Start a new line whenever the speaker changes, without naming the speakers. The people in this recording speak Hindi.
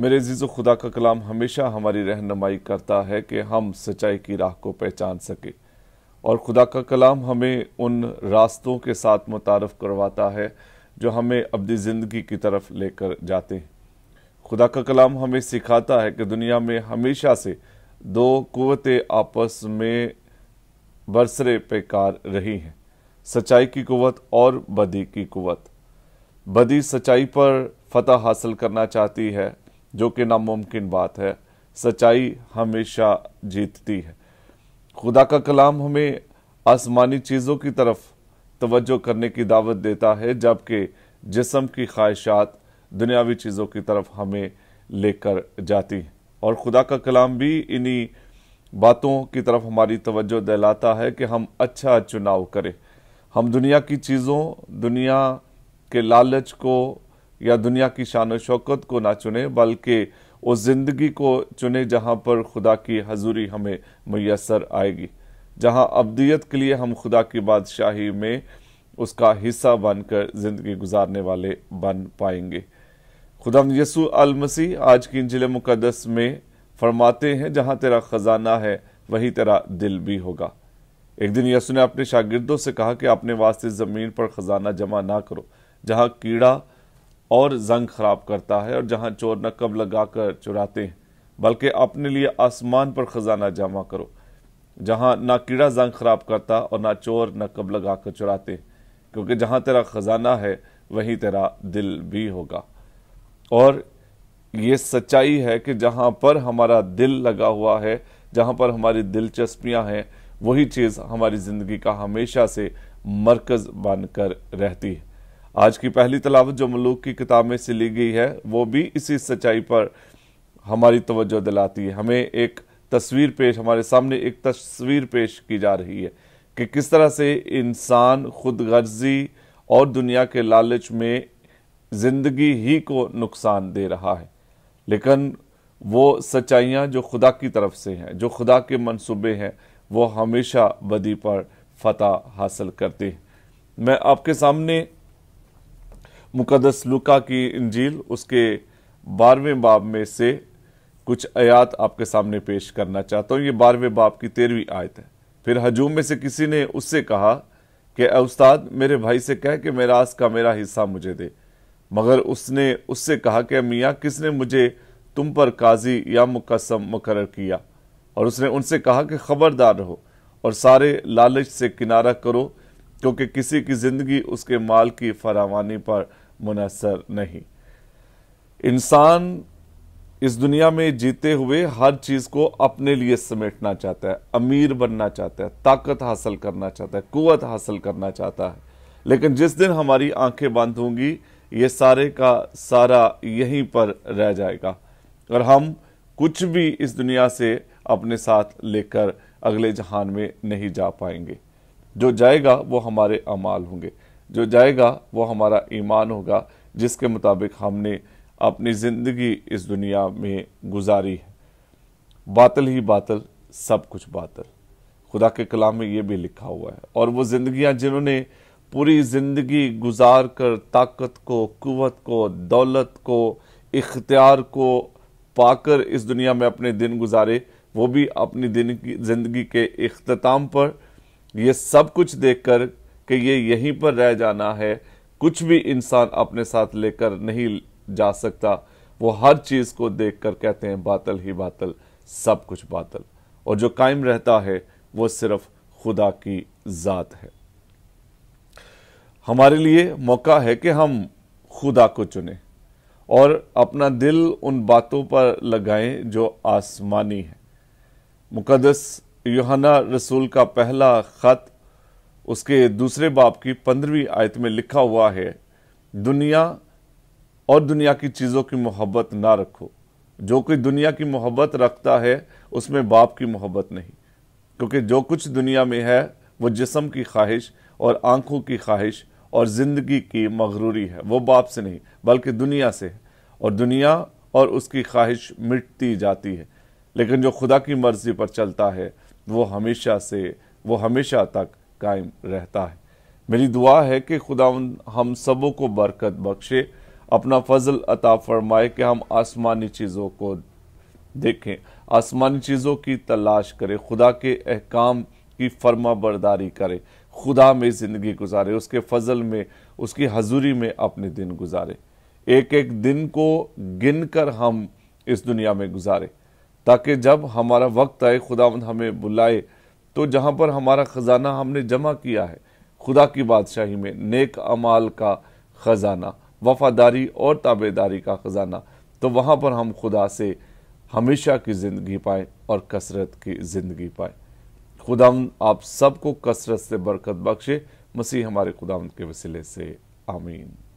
मेरे जीज़ो खुदा का कलाम हमेशा हमारी रहनुमाई करता है कि हम सच्चाई की राह को पहचान सकें और खुदा का कलाम हमें उन रास्तों के साथ मुतारफ़ करवाता है जो हमें अपनी ज़िंदगी की तरफ लेकर जाते हैं खुदा का कलाम हमें सिखाता है कि दुनिया में हमेशा से दो क़वतें आपस में बरसरे पेकार रही हैं सच्चाई की क़वत और बदी की कुवत बदी सच्चाई पर फतह हासिल करना चाहती है जो कि नामुमकिन बात है सच्चाई हमेशा जीतती है खुदा का कलाम हमें आसमानी चीज़ों की तरफ तवज्जो करने की दावत देता है जबकि जिसम की ख्वाहिशात दुनियावी चीज़ों की तरफ हमें लेकर जाती हैं और खुदा का कलाम भी इन्हीं बातों की तरफ हमारी तवज्जो दिलाता है कि हम अच्छा चुनाव करें हम दुनिया की चीज़ों दुनिया के लालच को या दुनिया की शान शौकत को ना चुने बल्कि उस ज़िंदगी को चुने जहां पर खुदा की हजूरी हमें मैसर आएगी जहां अब्दियत के लिए हम खुदा की बादशाही में उसका हिस्सा बनकर ज़िंदगी गुजारने वाले बन पाएंगे खुदा यसु अल मसीह आज की इंजिल मुकदस में फरमाते हैं जहां तेरा ख़जाना है वही तेरा दिल भी होगा एक दिन यसु ने अपने शागिर्दों से कहा कि अपने वास्ते ज़मीन पर ख़जाना जमा ना करो जहां कीड़ा और जंग खराब करता है और जहाँ चोर नकब लगा कर चुराते हैं बल्कि अपने लिए आसमान पर खजाना जमा करो जहाँ ना कीड़ा जंग खराब करता और ना चोर नकब लगा कर चुराते क्योंकि जहाँ तेरा खजाना है वहीं तेरा दिल भी होगा और ये सच्चाई है कि जहाँ पर हमारा दिल लगा हुआ है जहाँ पर हमारी दिलचस्पियाँ हैं वही चीज़ हमारी ज़िंदगी का हमेशा से मरकज़ बनकर रहती है आज की पहली तलावत जो मलूक की किताब में से ली गई है वो भी इसी सच्चाई पर हमारी तवज्जो दिलाती है हमें एक तस्वीर पेश हमारे सामने एक तस्वीर पेश की जा रही है कि किस तरह से इंसान खुद गर्जी और दुनिया के लालच में ज़िंदगी ही को नुकसान दे रहा है लेकिन वो सच्चाइयाँ जो खुदा की तरफ से हैं जो खुदा के मनसूबे हैं वो हमेशा बदी पर फतह हासिल करते हैं मैं आपके सामने मुकदस लुका की इंजील उसके बारहवें बाब में से कुछ आयात आपके सामने पेश करना चाहता हूँ ये बारहवें बाब की तेरहवीं आयत है फिर हजूम में से किसी ने उससे कहा कि उस्ताद मेरे भाई से कह कि आज का मेरा हिस्सा मुझे दे मगर उसने उससे कहा कि मियाँ किसने मुझे तुम पर काजी या मुकसम मुकर किया और उसने उनसे कहा कि खबरदार रहो और सारे लालच से किनारा करो क्योंकि किसी की ज़िंदगी उसके माल की फरावानी पर मुनसर नहीं इंसान इस दुनिया में जीते हुए हर चीज़ को अपने लिए समेटना चाहता है अमीर बनना चाहता है ताकत हासिल करना चाहता है कुत हासिल करना चाहता है लेकिन जिस दिन हमारी आंखें बंद होंगी ये सारे का सारा यहीं पर रह जाएगा और हम कुछ भी इस दुनिया से अपने साथ लेकर अगले जहान में नहीं जा पाएंगे जो जाएगा वो हमारे अमाल होंगे जो जाएगा वो हमारा ईमान होगा जिसके मुताबिक हमने अपनी ज़िंदगी इस दुनिया में गुजारी है बातल ही बातल सब कुछ बातल खुदा के कलाम में ये भी लिखा हुआ है और वो ज़िंदियाँ जिन्होंने पूरी ज़िंदगी गुजार कर ताकत को कुत को दौलत को इख्तियार को पाकर इस दुनिया में अपने दिन गुजारे वो भी अपनी दिन की ज़िंदगी के अख्ताम पर ये सब कुछ देखकर कि ये यहीं पर रह जाना है कुछ भी इंसान अपने साथ लेकर नहीं जा सकता वो हर चीज़ को देखकर कहते हैं बातल ही बातल सब कुछ बातल और जो कायम रहता है वो सिर्फ खुदा की ज़ात है हमारे लिए मौका है कि हम खुदा को चुने और अपना दिल उन बातों पर लगाएं जो आसमानी है मुकदस योहाना रसूल का पहला ख़त उसके दूसरे बाप की पंद्रहवीं आयत में लिखा हुआ है दुनिया और दुनिया की चीज़ों की मोहब्बत ना रखो जो कोई दुनिया की मोहब्बत रखता है उसमें बाप की मोहब्बत नहीं क्योंकि जो कुछ दुनिया में है वो जिसम की ख्वाहिश और आंखों की ख्वाहिश और ज़िंदगी की मगरूरी है वो बाप से नहीं बल्कि दुनिया से है और दुनिया और उसकी ख्वाहिश मिटती जाती है लेकिन जो खुदा की मर्जी पर चलता है वो हमेशा से वो हमेशा तक कायम रहता है मेरी दुआ है कि खुदा हम सबों को बरकत बख्शे अपना फजल अता फरमाए कि हम आसमानी चीज़ों को देखें आसमानी चीज़ों की तलाश करें खुदा के अहकाम की फर्मा बरदारी करें खुदा में ज़िंदगी गुजारे उसके फजल में उसकी हजूरी में अपने दिन गुजारे एक एक दिन को गिन कर हम इस दुनिया में गुजारें ताकि जब हमारा वक्त आए खुदावंद हमें बुलाए तो जहाँ पर हमारा ख़जाना हमने जमा किया है खुदा की बादशाही में नेक अमाल का ख़जाना वफादारी और ताबेदारी का ख़जाना तो वहाँ पर हम खुदा से हमेशा की ज़िंदगी पाएँ और कसरत की ज़िंदगी पाएँ खुदा आप सबको कसरत से बरकत बख्शे मसीह हमारे खुदा के वसीले से आमीन